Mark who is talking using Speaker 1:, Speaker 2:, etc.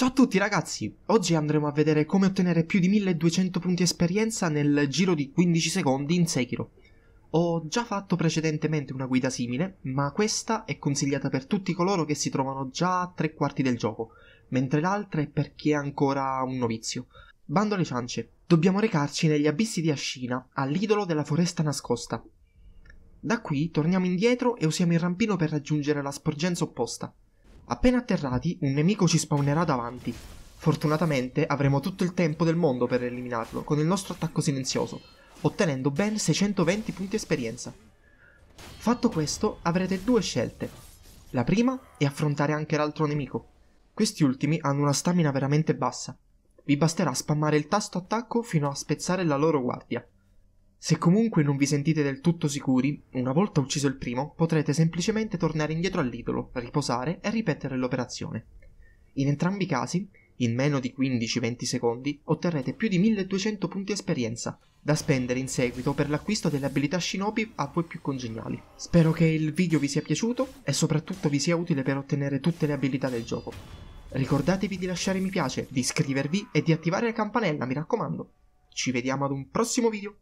Speaker 1: Ciao a tutti ragazzi, oggi andremo a vedere come ottenere più di 1200 punti esperienza nel giro di 15 secondi in Sekiro. Ho già fatto precedentemente una guida simile, ma questa è consigliata per tutti coloro che si trovano già a tre quarti del gioco, mentre l'altra è per chi è ancora un novizio. Bando alle ciance, dobbiamo recarci negli abissi di Ascina, all'idolo della foresta nascosta. Da qui torniamo indietro e usiamo il rampino per raggiungere la sporgenza opposta. Appena atterrati, un nemico ci spawnerà davanti. Fortunatamente avremo tutto il tempo del mondo per eliminarlo con il nostro attacco silenzioso, ottenendo ben 620 punti esperienza. Fatto questo, avrete due scelte. La prima è affrontare anche l'altro nemico. Questi ultimi hanno una stamina veramente bassa. Vi basterà spammare il tasto attacco fino a spezzare la loro guardia. Se comunque non vi sentite del tutto sicuri, una volta ucciso il primo, potrete semplicemente tornare indietro all'idolo, riposare e ripetere l'operazione. In entrambi i casi, in meno di 15-20 secondi, otterrete più di 1200 punti esperienza, da spendere in seguito per l'acquisto delle abilità shinobi a voi più congeniali. Spero che il video vi sia piaciuto e soprattutto vi sia utile per ottenere tutte le abilità del gioco. Ricordatevi di lasciare mi piace, di iscrivervi e di attivare la campanella, mi raccomando. Ci vediamo ad un prossimo video!